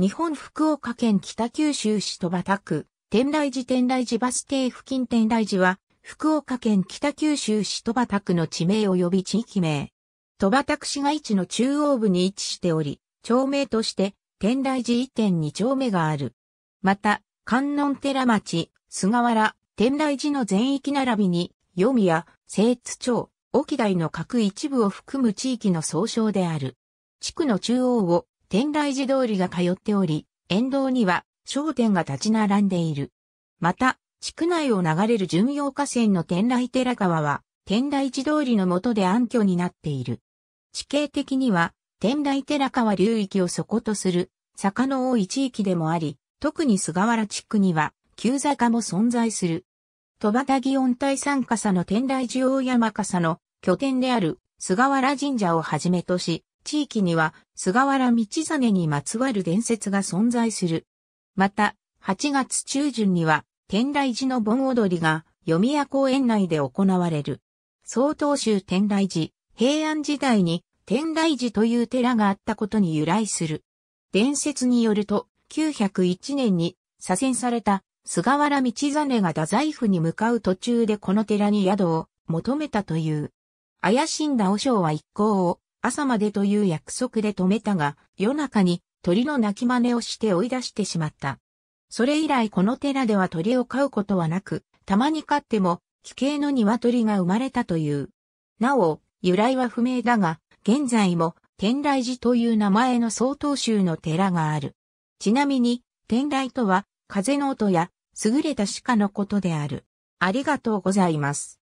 日本福岡県北九州市戸畑区、天台寺天台寺バス停付近天台寺は、福岡県北九州市戸畑区の地名及び地域名。戸畑区市街地の中央部に位置しており、町名として天台寺1.2丁目がある。また、観音寺町、菅原、天台寺の全域並びに、読谷、や、聖津町、沖台の各一部を含む地域の総称である。地区の中央を天台寺通りが通っており、沿道には商店が立ち並んでいる。また、地区内を流れる巡洋河川の天台寺川は、天台寺通りの下で暗渠になっている。地形的には、天台寺川流域を底とする、坂の多い地域でもあり、特に菅原地区には、急坂も存在する。戸畑祇温帯山笠の天台寺大山笠の拠点である菅原神社をはじめとし、地域には菅原道真にまつわる伝説が存在する。また、8月中旬には天台寺の盆踊りが読谷公園内で行われる。曹洞宗天台寺、平安時代に天台寺という寺があったことに由来する。伝説によると、901年に左遷された菅原道真が太宰府に向かう途中でこの寺に宿を求めたという。怪しんだ和尚は一行を朝までという約束で止めたが、夜中に鳥の鳴き真似をして追い出してしまった。それ以来この寺では鳥を飼うことはなく、たまに飼っても、奇形の鶏が生まれたという。なお、由来は不明だが、現在も天雷寺という名前の曹洞宗の寺がある。ちなみに、天雷とは、風の音や、優れた鹿のことである。ありがとうございます。